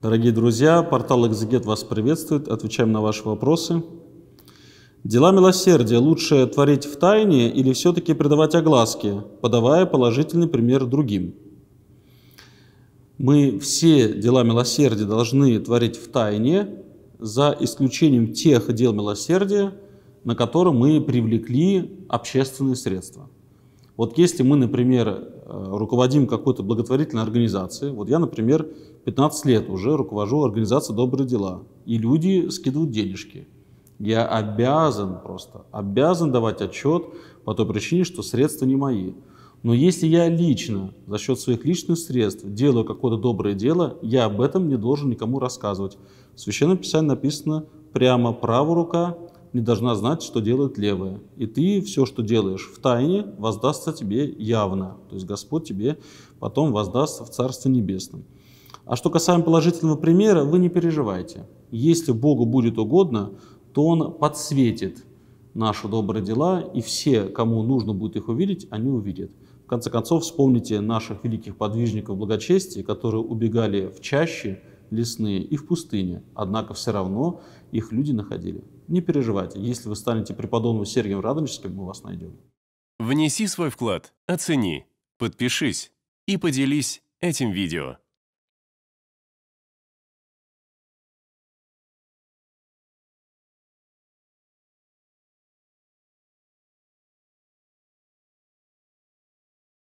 Дорогие друзья, портал «Экзегет» вас приветствует. Отвечаем на ваши вопросы. Дела милосердия лучше творить в тайне или все-таки предавать огласке, подавая положительный пример другим? Мы все дела милосердия должны творить в тайне, за исключением тех дел милосердия, на которые мы привлекли общественные средства – вот если мы, например, э, руководим какой-то благотворительной организацией, вот я, например, 15 лет уже руковожу организацией «Добрые дела», и люди скидывают денежки. Я обязан просто, обязан давать отчет по той причине, что средства не мои. Но если я лично, за счет своих личных средств, делаю какое-то доброе дело, я об этом не должен никому рассказывать. В Священном Писании написано прямо «правая рука не должна знать, что делает левая. И ты все, что делаешь в тайне, воздастся тебе явно. То есть Господь тебе потом воздаст в Царстве Небесном. А что касаемо положительного примера, вы не переживайте. Если Богу будет угодно, то Он подсветит наши добрые дела, и все, кому нужно будет их увидеть, они увидят. В конце концов, вспомните наших великих подвижников благочестия, которые убегали в чаще, лесные и в пустыне, однако все равно их люди находили. Не переживайте, если вы станете преподобным Сергием Радонежским, мы вас найдем. Внеси свой вклад, оцени, подпишись и поделись этим видео.